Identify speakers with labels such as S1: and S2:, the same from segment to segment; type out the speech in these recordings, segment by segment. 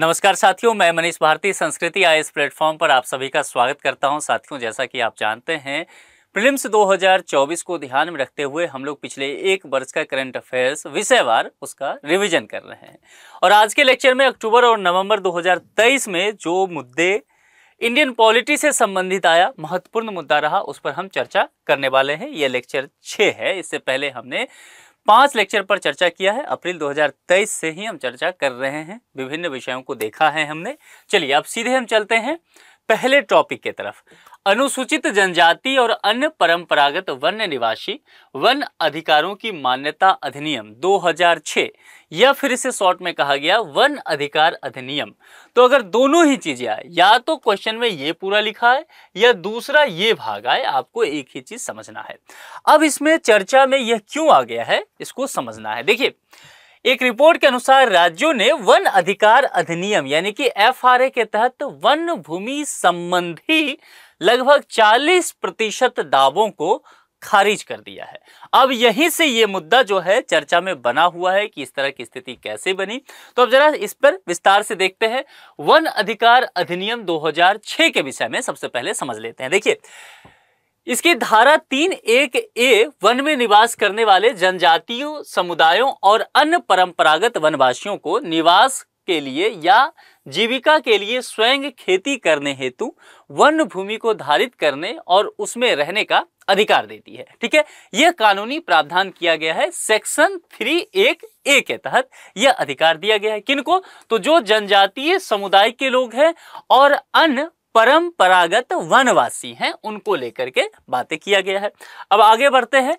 S1: नमस्कार साथियों मैं मनीष भारती संस्कृति आई इस प्लेटफॉर्म पर आप सभी का स्वागत करता हूं साथियों जैसा कि आप जानते हैं प्रिलिम्स 2024 को ध्यान में रखते हुए हम लोग पिछले एक वर्ष का करंट अफेयर्स विषयवार उसका रिवीजन कर रहे हैं और आज के लेक्चर में अक्टूबर और नवंबर 2023 में जो मुद्दे इंडियन पॉलिटी से संबंधित आया महत्वपूर्ण मुद्दा रहा उस पर हम चर्चा करने वाले हैं ये लेक्चर छः है इससे पहले हमने पांच लेक्चर पर चर्चा किया है अप्रैल 2023 से ही हम चर्चा कर रहे हैं विभिन्न विषयों को देखा है हमने चलिए अब सीधे हम चलते हैं पहले टॉपिक की तरफ अनुसूचित जनजाति और अन्य परंपरागत वन्य निवासी वन अधिकारों की मान्यता अधिनियम 2006 या फिर इसे शॉर्ट में कहा गया वन अधिकार अधिनियम तो अगर दोनों ही चीजें आए या तो क्वेश्चन में ये पूरा लिखा है या दूसरा ये भाग आए आपको एक ही चीज समझना है अब इसमें चर्चा में यह क्यों आ गया है इसको समझना है देखिए एक रिपोर्ट के अनुसार राज्यों ने वन अधिकार अधिनियम यानी कि एफआरए के तहत वन भूमि संबंधी लगभग 40 प्रतिशत दावों को खारिज कर दिया है अब यहीं से ये मुद्दा जो है चर्चा में बना हुआ है कि इस तरह की स्थिति कैसे बनी तो अब जरा इस पर विस्तार से देखते हैं वन अधिकार अधिनियम 2006 के विषय में सबसे पहले समझ लेते हैं देखिए इसकी धारा तीन एक ए वन में निवास करने वाले जनजातियों समुदायों और अन्य परंपरागत वनवासियों को निवास के लिए या जीविका के लिए स्वयं खेती करने हेतु वन भूमि को धारित करने और उसमें रहने का अधिकार देती है ठीक है यह कानूनी प्रावधान किया गया है सेक्शन थ्री एक ए के तहत यह अधिकार दिया गया है किनको तो जो जनजातीय समुदाय के लोग हैं और अन्य परंपरागत वनवासी हैं उनको लेकर के बातें किया गया है अब आगे बढ़ते हैं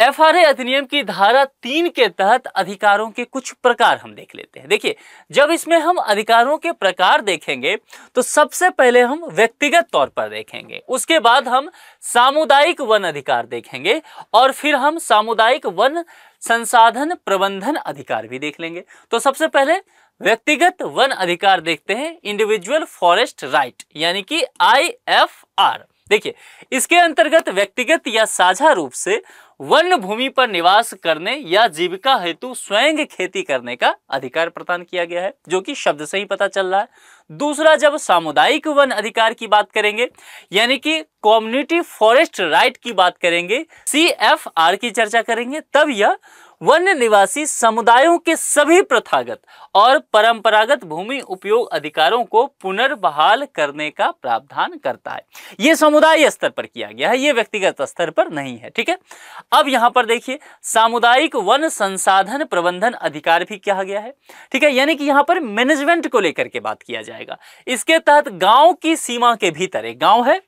S1: एफआरए अधिनियम की धारा तीन के तहत अधिकारों के कुछ प्रकार हम देख लेते हैं देखिए जब इसमें हम अधिकारों के प्रकार देखेंगे तो सबसे पहले हम व्यक्तिगत तौर पर देखेंगे उसके बाद हम सामुदायिक वन अधिकार देखेंगे और फिर हम सामुदायिक वन संसाधन प्रबंधन अधिकार भी देख लेंगे तो सबसे पहले व्यक्तिगत वन अधिकार देखते हैं इंडिविजुअल फॉरेस्ट राइट यानी कि आई देखिए इसके अंतर्गत व्यक्तिगत या साझा रूप से वन भूमि पर निवास करने या जीविका हेतु स्वयं खेती करने का अधिकार प्रदान किया गया है जो कि शब्द से ही पता चल रहा है दूसरा जब सामुदायिक वन अधिकार की बात करेंगे यानी कि कम्युनिटी फॉरेस्ट राइट की बात करेंगे सी एफ आर की चर्चा करेंगे तब यह वन्य निवासी समुदायों के सभी प्रथागत और परंपरागत भूमि उपयोग अधिकारों को पुनर्बहाल करने का प्रावधान करता है यह समुदाय स्तर पर किया गया है यह व्यक्तिगत स्तर पर नहीं है ठीक है अब यहां पर देखिए सामुदायिक वन संसाधन प्रबंधन अधिकार भी कहा गया है ठीक है यानी कि यहां पर मैनेजमेंट को लेकर के बात किया जाएगा इसके तहत गांव की सीमा के भीतर एक गांव है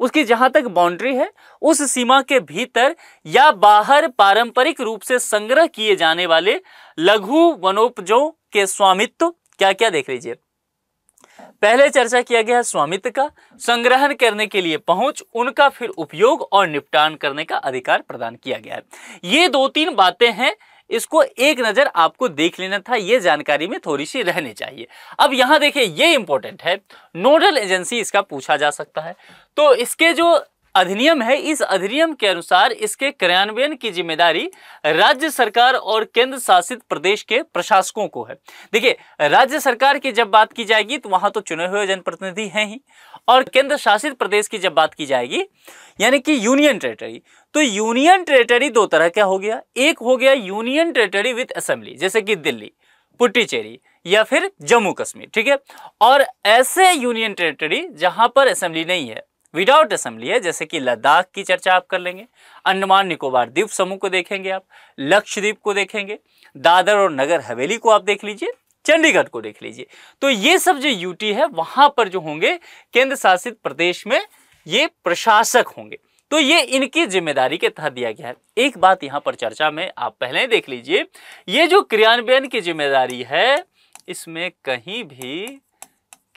S1: उसकी जहां तक बाउंड्री है उस सीमा के भीतर या बाहर पारंपरिक रूप से संग्रह किए जाने वाले लघु वनोपजों के स्वामित्व क्या क्या देख लीजिए पहले चर्चा किया गया है स्वामित्व का संग्रहण करने के लिए पहुंच उनका फिर उपयोग और निपटान करने का अधिकार प्रदान किया गया है ये दो तीन बातें हैं इसको एक नज़र आपको देख लेना था यह जानकारी में थोड़ी सी रहनी चाहिए अब यहां देखिए ये इंपॉर्टेंट है नोडल एजेंसी इसका पूछा जा सकता है तो इसके जो अधिनियम है इस अधिनियम के अनुसार इसके क्रियान्वयन की जिम्मेदारी राज्य सरकार और केंद्र शासित प्रदेश के प्रशासकों को है देखिए राज्य सरकार की जब बात की जाएगी तो वहां तो चुने हुए जनप्रतिनिधि हैं ही और केंद्र शासित प्रदेश की जब बात की जाएगी यानी कि यूनियन टेरेटरी तो यूनियन टेरेटरी दो तरह का हो गया एक हो गया यूनियन टेरेटरी विथ असेंबली जैसे कि दिल्ली पुट्टीचेरी या फिर जम्मू कश्मीर ठीक है और ऐसे यूनियन टेरेटरी जहां पर असेंबली नहीं है विदाउट असेंबली है जैसे कि लद्दाख की चर्चा आप कर लेंगे अंडमान निकोबार द्वीप समूह को देखेंगे आप लक्षद्वीप को देखेंगे दादर और नगर हवेली को आप देख लीजिए चंडीगढ़ को देख लीजिए तो ये सब जो यूटी है वहां पर जो होंगे केंद्र शासित प्रदेश में ये प्रशासक होंगे तो ये इनकी जिम्मेदारी के तहत दिया गया है एक बात यहाँ पर चर्चा में आप पहले देख लीजिए ये जो क्रियान्वयन की जिम्मेदारी है इसमें कहीं भी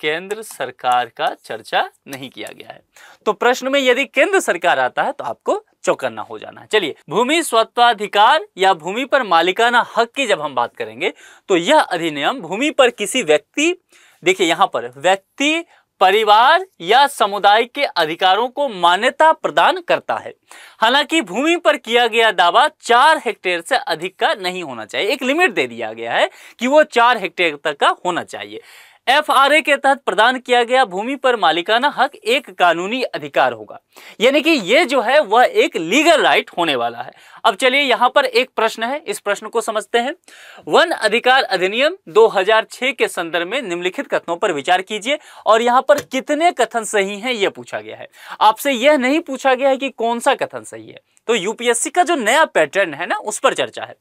S1: केंद्र सरकार का चर्चा नहीं किया गया है तो प्रश्न में यदि केंद्र सरकार आता है तो आपको चौकन्ना हो जाना है चलिए भूमि स्वत्वाधिकार या भूमि पर मालिकाना हक की जब हम बात करेंगे तो यह अधिनियम भूमि पर किसी व्यक्ति देखिए यहां पर व्यक्ति परिवार या समुदाय के अधिकारों को मान्यता प्रदान करता है हालांकि भूमि पर किया गया दावा चार हेक्टेयर से अधिक का नहीं होना चाहिए एक लिमिट दे दिया गया है कि वो चार हेक्टेयर तक का होना चाहिए एफआरए के तहत प्रदान किया गया भूमि पर मालिकाना हक एक कानूनी अधिकार होगा यानी कि यह जो है वह एक लीगल राइट होने वाला है अब चलिए यहां पर एक प्रश्न है इस प्रश्न को समझते हैं वन अधिकार अधिनियम 2006 के संदर्भ में निम्नलिखित कथनों पर विचार कीजिए और यहां पर कितने कथन सही हैं यह पूछा गया है आपसे यह नहीं पूछा गया है कि कौन सा कथन सही है तो यूपीएससी का जो नया पैटर्न है ना उस पर चर्चा है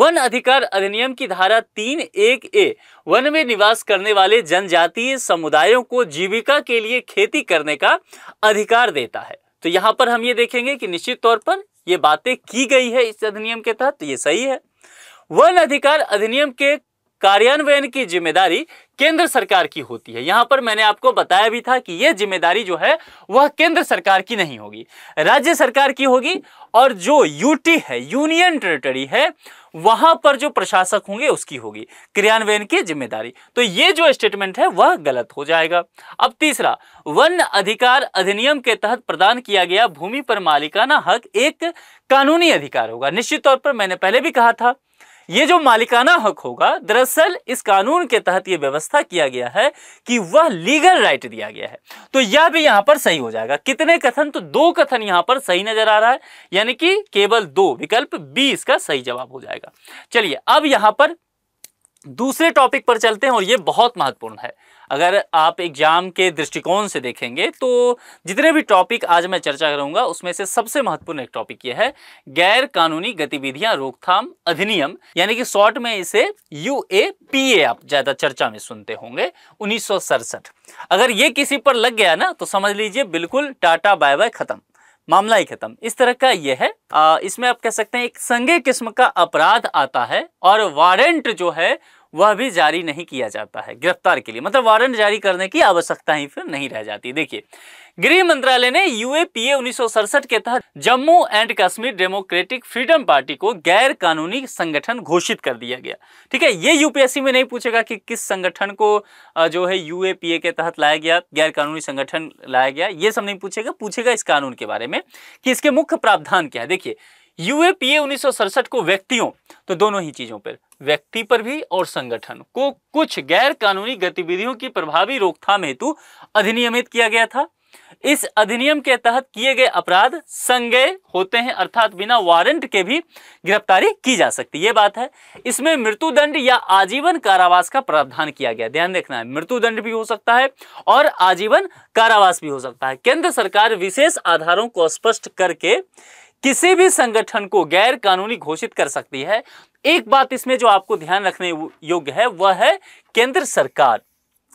S1: वन अधिकार अधिनियम की धारा तीन एक ए वन में निवास करने वाले जनजातीय समुदायों को जीविका के लिए खेती करने का अधिकार देता है तो यहां पर हम ये देखेंगे कि निश्चित तौर पर ये बातें की गई है इस अधिनियम के तहत तो ये सही है वन अधिकार अधिनियम के कार्यान्वयन की जिम्मेदारी केंद्र सरकार की होती है यहां पर मैंने आपको बताया भी था कि यह जिम्मेदारी जो है वह केंद्र सरकार की नहीं होगी राज्य सरकार की होगी और जो यूटी है यूनियन टेरिटरी है वहां पर जो प्रशासक होंगे उसकी होगी क्रियान्वयन की जिम्मेदारी तो ये जो स्टेटमेंट है वह गलत हो जाएगा अब तीसरा वन अधिकार अधिनियम के तहत प्रदान किया गया भूमि पर मालिकाना हक एक कानूनी अधिकार होगा निश्चित तौर पर मैंने पहले भी कहा था ये जो मालिकाना हक होगा दरअसल इस कानून के तहत ये व्यवस्था किया गया है कि वह लीगल राइट दिया गया है तो यह भी यहां पर सही हो जाएगा कितने कथन तो दो कथन यहां पर सही नजर आ रहा है यानी कि केवल दो विकल्प बी इसका सही जवाब हो जाएगा चलिए अब यहां पर दूसरे टॉपिक पर चलते हैं और ये बहुत महत्वपूर्ण है अगर आप एग्जाम के दृष्टिकोण से देखेंगे तो जितने भी टॉपिक आज मैं चर्चा करूंगा उसमें से सबसे महत्वपूर्ण एक टॉपिक ये है गैर कानूनी गतिविधियां रोकथाम अधिनियम यानी कि शॉर्ट में इसे यू ए पी ए आप ज़्यादा चर्चा में सुनते होंगे उन्नीस अगर ये किसी पर लग गया ना तो समझ लीजिए बिल्कुल टाटा बाय बाय खत्म मामला ही खत्म इस तरह का यह है आ, इसमें आप कह सकते हैं एक संगे किस्म का अपराध आता है और वारंट जो है वह भी जारी नहीं किया जाता है गिरफ्तार के लिए मतलब वारंट जारी करने की आवश्यकता ही फिर नहीं रह जाती देखिए गृह मंत्रालय ने यूएपीए उन्नीस के तहत जम्मू एंड कश्मीर डेमोक्रेटिक फ्रीडम पार्टी को गैर कानूनी संगठन घोषित कर दिया गया ठीक है ये यूपीएससी में नहीं पूछेगा कि किस संगठन को जो है यूएपीए के तहत लाया गया गैर कानूनी संगठन लाया गया ये सब नहीं पूछेगा पूछेगा इस कानून के बारे में कि इसके मुख्य प्रावधान क्या है देखिए यूएपीए उन्नीस को व्यक्तियों तो दोनों ही चीजों पर व्यक्ति पर भी और संगठन को कुछ गैर कानूनी गतिविधियों की प्रभावी रोकथाम हेतु अधिनियमित किया गया था इस अधिनियम के तहत किए गए अपराध संज्ञ होते हैं अर्थात बिना वारंट के भी गिरफ्तारी की जा सकती है ये बात है इसमें मृत्युदंड या आजीवन कारावास का प्रावधान किया गया ध्यान देखना है मृत्युदंड भी हो सकता है और आजीवन कारावास भी हो सकता है केंद्र सरकार विशेष आधारों को स्पष्ट करके किसी भी संगठन को गैर कानूनी घोषित कर सकती है एक बात इसमें जो आपको ध्यान रखने योग्य है वह है केंद्र सरकार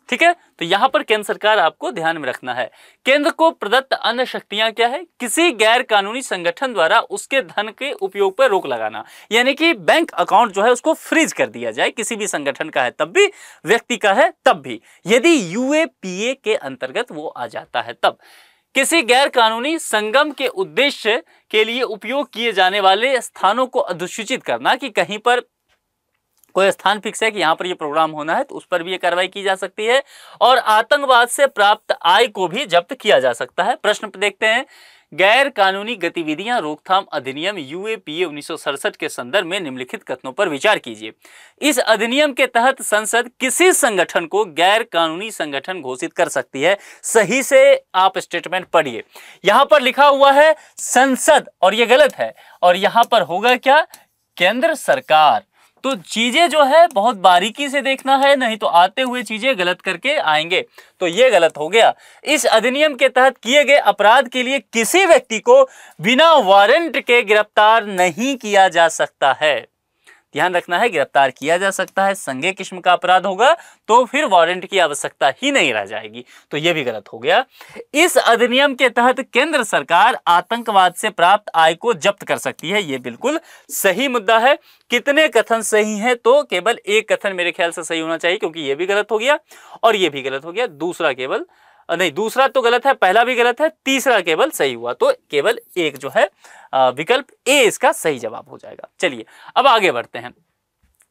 S1: ठीक है तो यहां पर केंद्र सरकार आपको ध्यान में रखना है केंद्र को प्रदत्त अन्य शक्तियां क्या है किसी गैर कानूनी संगठन द्वारा उसके धन के उपयोग पर रोक लगाना यानी कि बैंक अकाउंट जो है उसको फ्रीज कर दिया जाए किसी भी संगठन का है तब भी व्यक्ति का है तब भी यदि यूएपीए के अंतर्गत वो आ जाता है तब किसी गैर कानूनी संगम के उद्देश्य के लिए उपयोग किए जाने वाले स्थानों को अधिसूचित करना कि कहीं पर कोई स्थान फिक्स है कि यहाँ पर ये प्रोग्राम होना है तो उस पर भी ये कार्रवाई की जा सकती है और आतंकवाद से प्राप्त आय को भी जब्त किया जा सकता है प्रश्न देखते हैं गैर कानूनी गतिविधियां रोकथाम अधिनियम यूएपीए उन्नीस के संदर्भ में निम्नलिखित कथनों पर विचार कीजिए इस अधिनियम के तहत संसद किसी संगठन को गैर कानूनी संगठन घोषित कर सकती है सही से आप स्टेटमेंट पढ़िए यहां पर लिखा हुआ है संसद और यह गलत है और यहां पर होगा क्या केंद्र सरकार तो चीज़ें जो है बहुत बारीकी से देखना है नहीं तो आते हुए चीज़ें गलत करके आएंगे तो ये गलत हो गया इस अधिनियम के तहत किए गए अपराध के लिए किसी व्यक्ति को बिना वारंट के गिरफ्तार नहीं किया जा सकता है ध्यान रखना है गिरफ्तार किया जा सकता है संगे किस्म का अपराध होगा तो फिर वारंट की आवश्यकता ही नहीं रह जाएगी तो यह भी गलत हो गया इस अधिनियम के तहत केंद्र सरकार आतंकवाद से प्राप्त आय को जब्त कर सकती है यह बिल्कुल सही मुद्दा है कितने कथन सही है तो केवल एक कथन मेरे ख्याल से सही होना चाहिए क्योंकि यह भी गलत हो गया और यह भी गलत हो गया दूसरा केवल नहीं दूसरा तो गलत है पहला भी गलत है तीसरा केवल सही हुआ तो केवल एक जो है विकल्प ए इसका सही जवाब हो जाएगा चलिए अब आगे बढ़ते हैं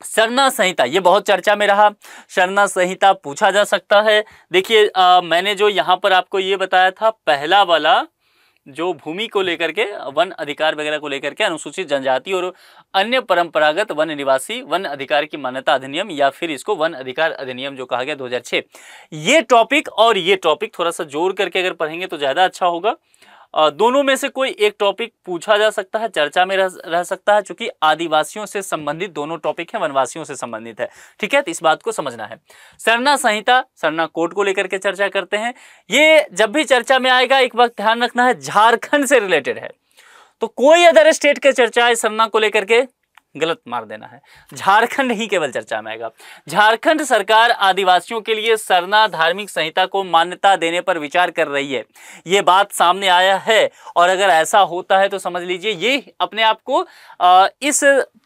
S1: शरणा संहिता ये बहुत चर्चा में रहा शरणा संहिता पूछा जा सकता है देखिए मैंने जो यहाँ पर आपको ये बताया था पहला वाला जो भूमि को लेकर के वन अधिकार वगैरह को लेकर के अनुसूचित जनजाति और अन्य परंपरागत वन निवासी वन अधिकार की मान्यता अधिनियम या फिर इसको वन अधिकार अधिनियम जो कहा गया 2006 ये टॉपिक और ये टॉपिक थोड़ा सा जोर करके अगर पढ़ेंगे तो ज़्यादा अच्छा होगा दोनों में से कोई एक टॉपिक पूछा जा सकता है चर्चा में रह, रह सकता है चूंकि आदिवासियों से संबंधित दोनों टॉपिक हैं वनवासियों से संबंधित है ठीक है तो इस बात को समझना है सरना संहिता सरना कोर्ट को लेकर के चर्चा करते हैं ये जब भी चर्चा में आएगा एक वक्त ध्यान रखना है झारखंड से रिलेटेड है तो कोई अदर स्टेट के चर्चा है सरना को लेकर के गलत मार देना है झारखंड ही केवल चर्चा में आएगा झारखंड सरकार आदिवासियों के लिए सरना धार्मिक संहिता को मान्यता देने पर विचार कर रही है ये बात सामने आया है और अगर ऐसा होता है तो समझ लीजिए ये अपने आप को इस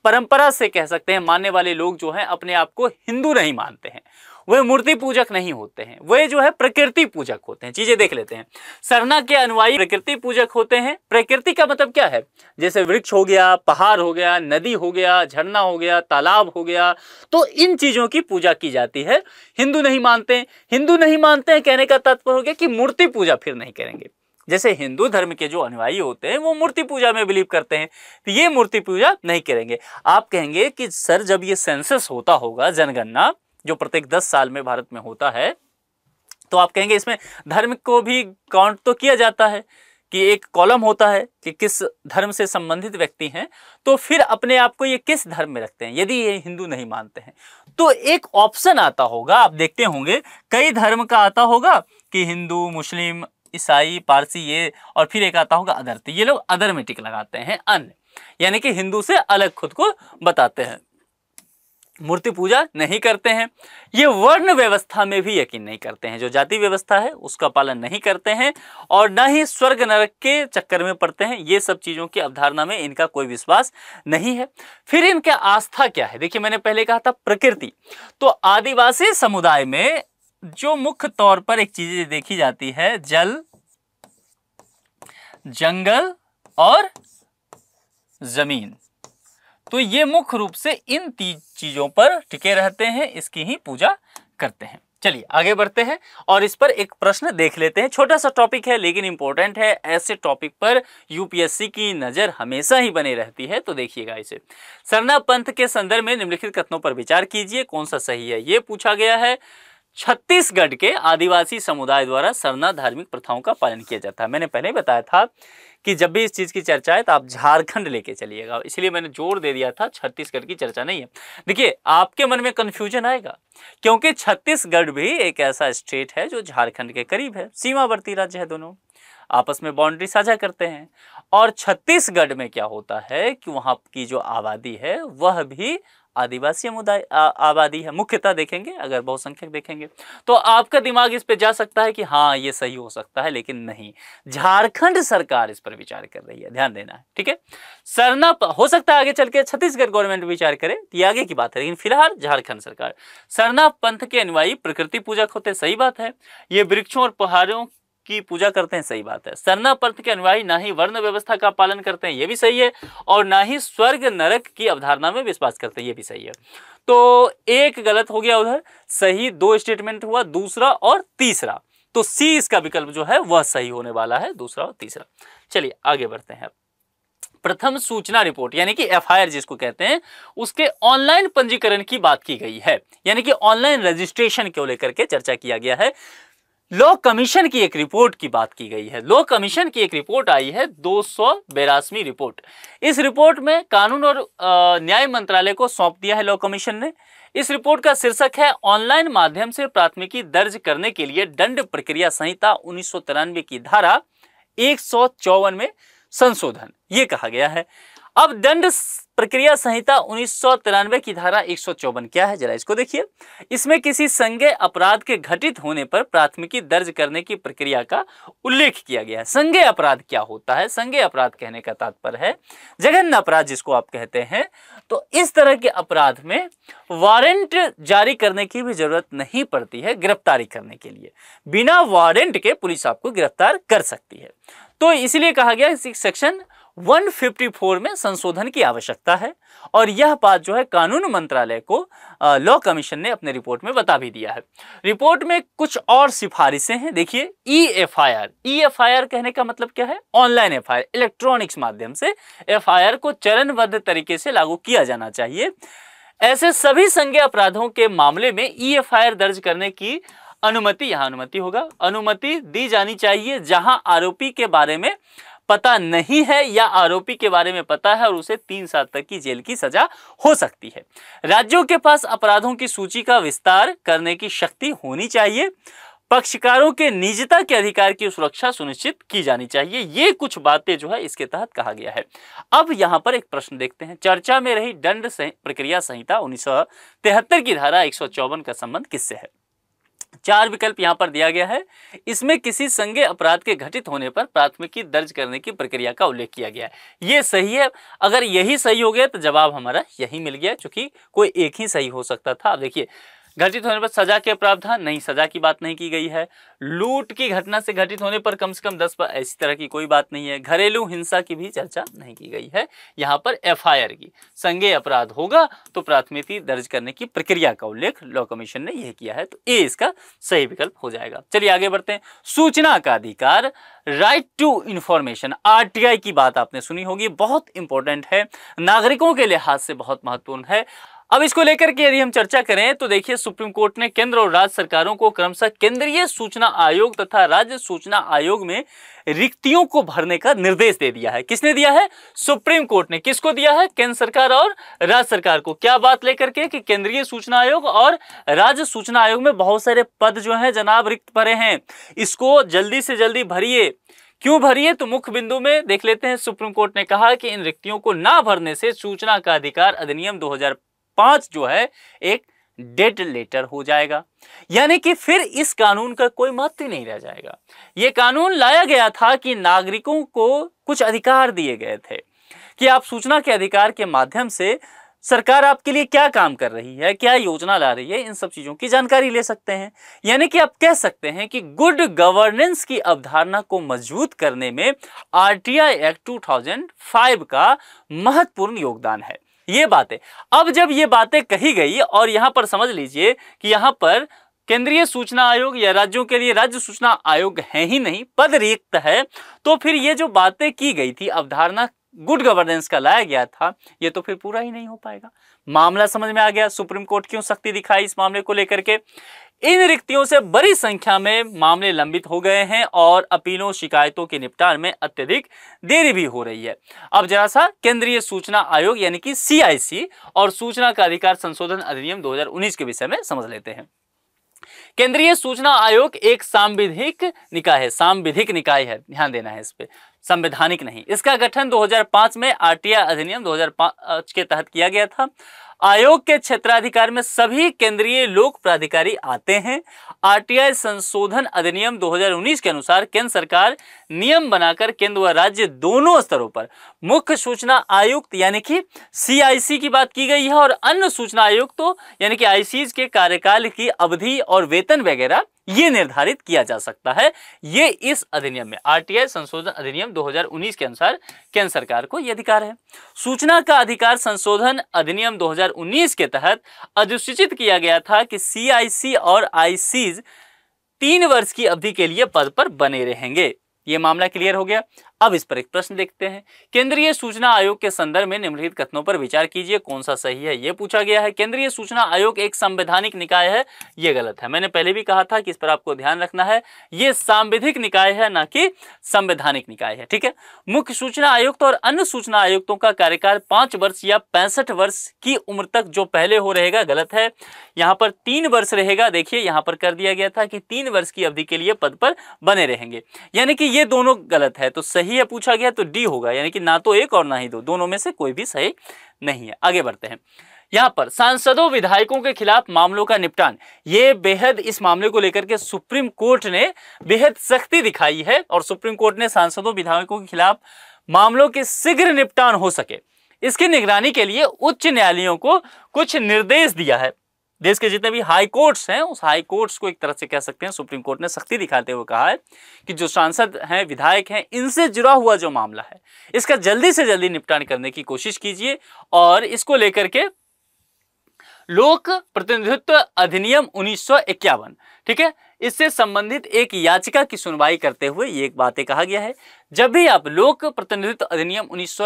S1: परंपरा से कह सकते हैं मानने वाले लोग जो हैं अपने आप को हिंदू नहीं मानते हैं वे मूर्ति पूजक नहीं होते हैं वे जो है प्रकृति पूजक होते हैं चीजें देख लेते हैं सरना के अनुयायी प्रकृति पूजक होते हैं प्रकृति का मतलब क्या है जैसे वृक्ष हो गया पहाड़ हो गया नदी हो गया झरना हो गया तालाब हो गया तो इन चीजों की पूजा की जाती है हिंदू नहीं मानते हिंदू नहीं मानते हैं कहने का तात्पर्य हो गया कि मूर्ति पूजा फिर नहीं करेंगे जैसे हिंदू धर्म के जो अनुयायी होते हैं वो मूर्ति पूजा में बिलीव करते हैं तो ये मूर्ति पूजा नहीं करेंगे आप कहेंगे कि सर जब ये सेंसस होता होगा जनगणना जो प्रत्येक दस साल में भारत में होता है तो आप कहेंगे इसमें धर्म को भी काउंट तो किया जाता है कि एक कॉलम होता है कि किस धर्म से संबंधित व्यक्ति हैं तो फिर अपने आप को ये किस धर्म में रखते हैं यदि ये हिंदू नहीं मानते हैं तो एक ऑप्शन आता होगा आप देखते होंगे कई धर्म का आता होगा कि हिंदू मुस्लिम ईसाई पारसी ये और फिर एक आता होगा अदर तो ये लोग अदर में टिक लगाते हैं अन्य यानी कि हिंदू से अलग खुद को बताते हैं मूर्ति पूजा नहीं करते हैं ये वर्ण व्यवस्था में भी यकीन नहीं करते हैं जो जाति व्यवस्था है उसका पालन नहीं करते हैं और न ही स्वर्ग नरक के चक्कर में पड़ते हैं ये सब चीज़ों की अवधारणा में इनका कोई विश्वास नहीं है फिर इनका आस्था क्या है देखिए मैंने पहले कहा था प्रकृति तो आदिवासी समुदाय में जो मुख्य तौर पर एक चीज देखी जाती है जल जंगल और जमीन तो ये मुख्य रूप से इन तीन चीज़ों पर टिके रहते हैं इसकी ही पूजा करते हैं चलिए आगे बढ़ते हैं और इस पर एक प्रश्न देख लेते हैं छोटा सा टॉपिक है लेकिन इंपॉर्टेंट है ऐसे टॉपिक पर यूपीएससी की नज़र हमेशा ही बनी रहती है तो देखिएगा इसे सरना पंथ के संदर्भ में निम्नलिखित कथनों पर विचार कीजिए कौन सा सही है ये पूछा गया है छत्तीसगढ़ के आदिवासी समुदाय द्वारा सरना धार्मिक प्रथाओं का पालन किया जाता है मैंने पहले बताया था कि जब भी इस चीज़ की चर्चा है तो आप झारखंड लेके चलिएगा इसलिए मैंने जोर दे दिया था छत्तीसगढ़ की चर्चा नहीं है देखिए आपके मन में कन्फ्यूजन आएगा क्योंकि छत्तीसगढ़ भी एक ऐसा स्टेट है जो झारखंड के करीब है सीमावर्ती राज्य है दोनों आपस में बाउंड्री साझा करते हैं और छत्तीसगढ़ में क्या होता है कि वहाँ की जो आबादी है वह भी आदिवासी समुदाय आबादी है मुख्यतः देखेंगे अगर बहुसंख्यक देखेंगे तो आपका दिमाग इस पे जा सकता है कि हाँ ये सही हो सकता है लेकिन नहीं झारखंड सरकार इस पर विचार कर रही है ध्यान देना है ठीक है सरना हो सकता है आगे चल के छत्तीसगढ़ गवर्नमेंट विचार करे ये आगे की बात है लेकिन फिलहाल झारखंड सरकार सरना पंथ के अनुयायी प्रकृति पूजक होते सही बात है ये वृक्षों और पहाड़ों की पूजा करते हैं सही बात है सरना पर्थ के अनुयायी ना ही वर्ण व्यवस्था का पालन करते हैं ये भी सही है और ना ही स्वर्ग नरक की अवधारणा में विश्वास करते हैं ये भी सही है तो एक गलत हो गया उधर सही दो स्टेटमेंट हुआ दूसरा और तीसरा तो सी इसका विकल्प जो है वह सही होने वाला है दूसरा और तीसरा चलिए आगे बढ़ते हैं प्रथम सूचना रिपोर्ट यानी कि एफआईआर जिसको कहते हैं उसके ऑनलाइन पंजीकरण की बात की गई है यानी कि ऑनलाइन रजिस्ट्रेशन को लेकर के चर्चा किया गया है लॉ कमीशन की एक रिपोर्ट की बात की गई है लॉ कमीशन की एक रिपोर्ट आई है दो सौ रिपोर्ट इस रिपोर्ट में कानून और न्याय मंत्रालय को सौंप दिया है लॉ कमीशन ने इस रिपोर्ट का शीर्षक है ऑनलाइन माध्यम से प्राथमिकी दर्ज करने के लिए दंड प्रक्रिया संहिता उन्नीस की धारा एक में संशोधन ये कहा गया है अब दंड प्रक्रिया संहिता उन्नीस की धारा एक क्या है जरा इसको देखिए इसमें किसी संज्ञ अपराध के घटित होने पर प्राथमिकी दर्ज करने की प्रक्रिया का उल्लेख किया गया है संज्ञ अपराध क्या होता है संज्ञ अपराध कहने का तात्पर्य है जघन्य अपराध जिसको आप कहते हैं तो इस तरह के अपराध में वारंट जारी करने की भी जरूरत नहीं पड़ती है गिरफ्तारी करने के लिए बिना वारंट के पुलिस आपको गिरफ्तार कर सकती है तो इसलिए कहा गया सेक्शन 154 में संशोधन की आवश्यकता है और यह बात जो है कानून मंत्रालय को लॉ कमीशन ने अपने रिपोर्ट में बता भी दिया है रिपोर्ट में कुछ और सिफारिशें हैं देखिए E F I R E F I R कहने का मतलब क्या है online F I R electronics माध्यम से एफ आई आर को चरणबद्ध तरीके से लागू किया जाना चाहिए ऐसे सभी संज्ञा अपराधों के मामले में ई एफ आई आर दर्ज करने की अनुमति यहां अनुमति होगा अनुमति दी जानी चाहिए जहां आरोपी के बारे में पता नहीं है या आरोपी के बारे में पता है और उसे तीन साल तक की जेल की सजा हो सकती है राज्यों के पास अपराधों की सूची का विस्तार करने की शक्ति होनी चाहिए पक्षकारों के निजता के अधिकार की सुरक्षा सुनिश्चित की जानी चाहिए ये कुछ बातें जो है इसके तहत कहा गया है अब यहाँ पर एक प्रश्न देखते हैं चर्चा में रही दंड प्रक्रिया संहिता उन्नीस की धारा एक का संबंध किससे है चार विकल्प यहाँ पर दिया गया है इसमें किसी संज्ञ अपराध के घटित होने पर प्राथमिकी दर्ज करने की प्रक्रिया का उल्लेख किया गया है ये सही है अगर यही सही हो गया तो जवाब हमारा यही मिल गया चूंकि कोई एक ही सही हो सकता था अब देखिए घटित होने पर सजा के प्रावधान नहीं सजा की बात नहीं की गई है लूट की घटना से घटित होने पर कम से कम दस पर ऐसी तरह की कोई बात नहीं है घरेलू हिंसा की भी चर्चा नहीं की गई है यहाँ पर एफआईआर की संज्ञे अपराध होगा तो प्राथमिकी दर्ज करने की प्रक्रिया का उल्लेख लॉ कमीशन ने यह किया है तो ए इसका सही विकल्प हो जाएगा चलिए आगे बढ़ते हैं सूचना का अधिकार राइट टू इंफॉर्मेशन आर की बात आपने सुनी होगी बहुत इंपॉर्टेंट है नागरिकों के लिहाज से बहुत महत्वपूर्ण है अब इसको लेकर के यदि हम चर्चा करें तो देखिए सुप्रीम कोर्ट ने केंद्र और राज्य सरकारों को क्रमशः केंद्रीय सूचना आयोग तथा राज्य सूचना आयोग में रिक्तियों को भरने का निर्देश दे दिया है किसने दिया है सुप्रीम कोर्ट ने किसको दिया है केंद्र सरकार और राज्य सरकार को क्या बात लेकर के कि केंद्रीय सूचना आयोग और राज्य सूचना आयोग में बहुत सारे पद जो है जनाब रिक्त भरे हैं इसको जल्दी से जल्दी भरिए क्यों भरिए तो मुख्य बिंदु में देख लेते हैं सुप्रीम कोर्ट ने कहा कि इन रिक्तियों को ना भरने से सूचना का अधिकार अधिनियम पांच जो है एक डेड लेटर हो जाएगा यानी कि फिर इस कानून का कोई महत्व नहीं रह जाएगा यह कानून लाया गया था कि नागरिकों को कुछ अधिकार दिए गए थे कि आप सूचना के अधिकार के माध्यम से सरकार आपके लिए क्या काम कर रही है क्या योजना ला रही है इन सब चीज़ों की जानकारी ले सकते हैं यानी कि आप कह सकते हैं कि गुड गवर्नेंस की अवधारणा को मजबूत करने में आरटीआई एक्ट 2005 का महत्वपूर्ण योगदान है ये बातें अब जब ये बातें कही गई और यहाँ पर समझ लीजिए कि यहाँ पर केंद्रीय सूचना आयोग या राज्यों के लिए राज्य सूचना आयोग है ही नहीं पद रिक्त है तो फिर ये जो बातें की गई थी अवधारणा गुड गवर्नेंस का लाया गया था ये तो फिर पूरा ही नहीं हो पाएगा मामला समझ में आ गया सुप्रीम कोर्ट क्यों सख्ती दिखाई इस मामले को लेकर के इन रिक्तियों से बड़ी संख्या में मामले लंबित हो गए हैं और अपीलों शिकायतों के निपटान में अत्यधिक देरी भी हो रही है अब जरा सा केंद्रीय सूचना आयोग यानी कि सीआईसी और सूचना का अधिकार संशोधन अधिनियम 2019 के विषय में समझ लेते हैं केंद्रीय सूचना आयोग एक सांविधिक निकाय है सांविधिक निकाय है ध्यान देना है इस पर संवैधानिक नहीं इसका गठन 2005 में आरटीआई अधिनियम 2005 के तहत किया गया था आयोग के क्षेत्राधिकार में सभी केंद्रीय लोक प्राधिकारी आते हैं आरटीआई संशोधन अधिनियम 2019 के अनुसार केंद्र सरकार नियम बनाकर केंद्र व राज्य दोनों स्तरों पर मुख्य सूचना आयुक्त यानी कि सीआईसी की बात की गई है और अन्य सूचना आयुक्त तो यानी कि आईसीज के कार्यकाल की अवधि और वेतन वगैरह ये निर्धारित किया जा सकता है ये इस अधिनियम में आरटीआई संशोधन अधिनियम 2019 के अनुसार केंद्र सरकार को यह अधिकार है सूचना का अधिकार संशोधन अधिनियम 2019 के तहत अधिसूचित किया गया था कि सीआईसी और आईसीज तीन वर्ष की अवधि के लिए पद पर बने रहेंगे ये मामला क्लियर हो गया अब इस पर एक प्रश्न देखते हैं केंद्रीय सूचना आयोग के संदर्भ में निम्नलिखित कथनों पर विचार कीजिए कौन सा सही है यह पूछा गया है केंद्रीय सूचना आयोग एक संवैधानिक निकाय है यह गलत है मैंने पहले भी कहा था कि इस पर आपको ध्यान रखना है यह सांविधिक निकाय है ना कि संवैधानिक निकाय है ठीक है मुख्य सूचना आयुक्त और अन्य सूचना आयुक्तों का कार्यकाल पांच वर्ष या पैंसठ वर्ष की उम्र तक जो पहले हो रहेगा गलत है यहां पर तीन वर्ष रहेगा देखिए यहां पर कर दिया गया था कि तीन वर्ष की अवधि के लिए पद पर बने रहेंगे यानी कि यह दोनों गलत है तो सही सही है पूछा गया तो डी होगा यानी कि ना तो एक और ना ही दो दोनों में से कोई भी सही नहीं है आगे बढ़ते हैं यहाँ पर सांसदों विधायकों के खिलाफ मामलों का निपटान ये बेहद इस मामले को लेकर के सुप्रीम कोर्ट ने बेहद सख्ती दिखाई है और सुप्रीम कोर्ट ने सांसदों विधायकों के खिलाफ मामलों के शीघ्र निपटान हो सके इसकी निगरानी के लिए उच्च न्यायालयों को कुछ निर्देश दिया है देश के जितने भी हाई कोर्ट्स हैं उस हाई कोर्ट्स को एक तरह से कह सकते हैं सुप्रीम कोर्ट ने सख्ती दिखाते हुए कहा है कि जो सांसद हैं विधायक हैं इनसे जुड़ा हुआ जो मामला है इसका जल्दी से जल्दी निपटान करने की कोशिश कीजिए और इसको लेकर के लोक प्रतिनिधित्व अधिनियम उन्नीस ठीक है इससे संबंधित एक याचिका की सुनवाई करते हुए ये बातें कहा गया है जब भी आप लोक प्रतिनिधित्व अधिनियम उन्नीस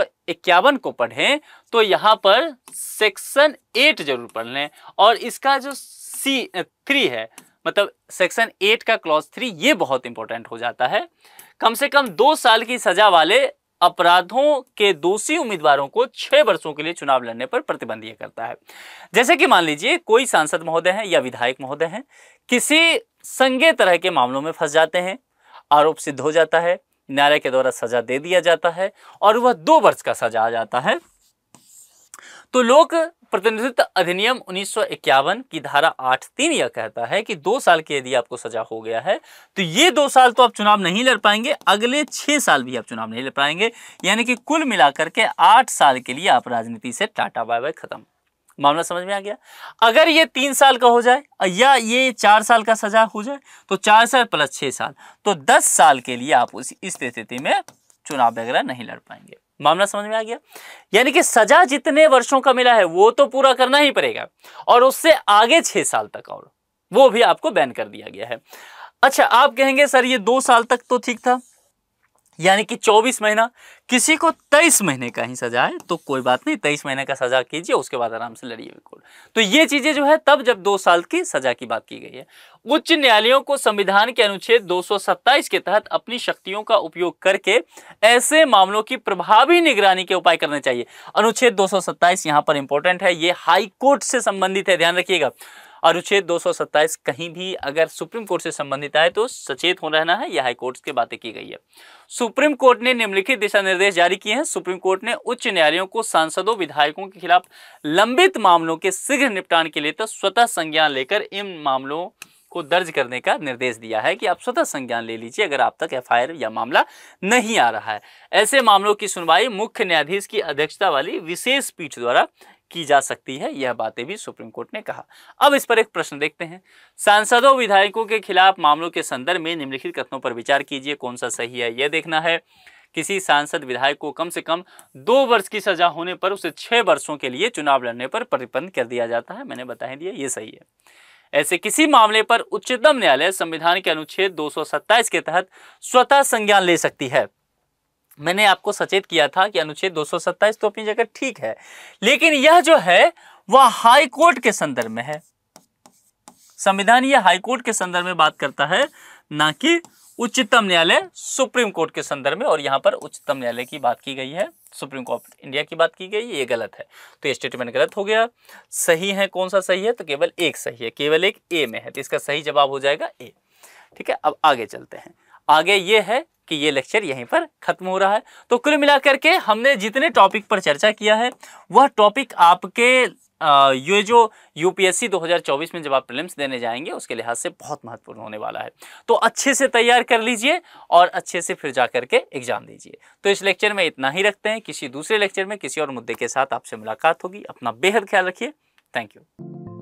S1: को पढ़ें तो यहाँ पर सेक्शन एट जरूर पढ़ लें और इसका जो सी थ्री है मतलब सेक्शन एट का क्लॉज थ्री ये बहुत इंपॉर्टेंट हो जाता है कम से कम दो साल की सजा वाले अपराधों के दोषी उम्मीदवारों को छह वर्षों के लिए चुनाव लड़ने पर प्रतिबंध यह करता है जैसे कि मान लीजिए कोई सांसद महोदय है या विधायक महोदय है किसी संगे तरह के मामलों में फंस जाते हैं आरोप सिद्ध हो जाता है न्यायालय के द्वारा सजा दे दिया जाता है और वह दो वर्ष का सजा आ जाता है तो लोक प्रतिनिधित्व अधिनियम उन्नीस की धारा आठ तीन यह कहता है कि दो साल की यदि आपको सजा हो गया है तो ये दो साल तो आप चुनाव नहीं लड़ पाएंगे अगले छह साल भी आप चुनाव नहीं लड़ पाएंगे यानी कि कुल मिलाकर के आठ साल के लिए आप राजनीति से टाटा बाय बाय खत्म मामला समझ में आ गया अगर ये तीन साल का हो जाए या ये चार साल का सजा हो जाए तो चार साल प्लस छह साल तो दस साल के लिए आप उस इस स्थिति में चुनाव वगैरह नहीं लड़ पाएंगे मामला समझ में आ गया यानी कि सजा जितने वर्षों का मिला है वो तो पूरा करना ही पड़ेगा और उससे आगे छह साल तक और वो भी आपको बैन कर दिया गया है अच्छा आप कहेंगे सर ये दो साल तक तो ठीक था यानी कि 24 महीना किसी को 23 महीने का ही सजा है तो कोई बात नहीं 23 महीने का सजा कीजिए उसके बाद आराम से लड़िए कोर्ट तो ये चीज़ें जो है तब जब दो साल की सजा की बात की गई है उच्च न्यायालयों को संविधान के अनुच्छेद 227 के तहत अपनी शक्तियों का उपयोग करके ऐसे मामलों की प्रभावी निगरानी के उपाय करने चाहिए अनुच्छेद सत्ताईस यहां पर इंपॉर्टेंट है ये हाईकोर्ट से संबंधित है ध्यान रखिएगा अनुच्छेद दो कहीं भी अगर सुप्रीम कोर्ट से संबंधित आए तो सचेत हो रहना है यह हाईकोर्ट की बातें की गई है सुप्रीम कोर्ट ने निम्नलिखित दिशा निर्देश जारी किए हैं सुप्रीम कोर्ट ने उच्च न्यायालयों को सांसदों विधायकों के खिलाफ लंबित मामलों के शीघ्र निपटान के लिए तो स्वतः संज्ञान लेकर इन मामलों को दर्ज करने का निर्देश दिया है कि आप स्वतः संज्ञान ले लीजिए अगर आप तक एफ या मामला नहीं आ रहा है ऐसे मामलों की सुनवाई मुख्य न्यायाधीश की अध्यक्षता वाली विशेष पीठ द्वारा की जा सकती है यह बातें भी सुप्रीम कोर्ट ने कहा अब इस पर एक प्रश्न देखते हैं सांसदों विधायकों के खिलाफ मामलों के संदर्भ में निम्नलिखित कथनों पर विचार कीजिए कौन सा सही है यह देखना है किसी सांसद विधायक को कम से कम दो वर्ष की सजा होने पर उसे छः वर्षों के लिए चुनाव लड़ने पर प्रतिबंध कर दिया जाता है मैंने बताया दिया ये सही है ऐसे किसी मामले पर उच्चतम न्यायालय संविधान के अनुच्छेद दो के तहत स्वतः संज्ञान ले सकती है मैंने आपको सचेत किया था कि अनुच्छेद दो तो अपनी जगह ठीक है लेकिन यह जो है वह हाईकोर्ट के संदर्भ में है संविधान यह हाईकोर्ट के संदर्भ में बात करता है ना कि उच्चतम न्यायालय सुप्रीम कोर्ट के संदर्भ में और यहां पर उच्चतम न्यायालय की बात की गई है सुप्रीम कोर्ट ऑफ इंडिया की बात की गई ये गलत है तो ये स्टेटमेंट गलत हो गया सही है कौन सा सही है तो केवल एक सही है केवल एक ए में है तो इसका सही जवाब हो जाएगा ए ठीक है अब आगे चलते हैं आगे ये है कि ये लेक्चर यहीं पर ख़त्म हो रहा है तो कुल मिलाकर के हमने जितने टॉपिक पर चर्चा किया है वह टॉपिक आपके ये जो यूपीएससी 2024 में जब आप प्रिलिम्स देने जाएंगे उसके लिहाज से बहुत महत्वपूर्ण होने वाला है तो अच्छे से तैयार कर लीजिए और अच्छे से फिर जा करके एग्ज़ाम दीजिए तो इस लेक्चर में इतना ही रखते हैं किसी दूसरे लेक्चर में किसी और मुद्दे के साथ आपसे मुलाकात होगी अपना बेहद ख्याल रखिए थैंक यू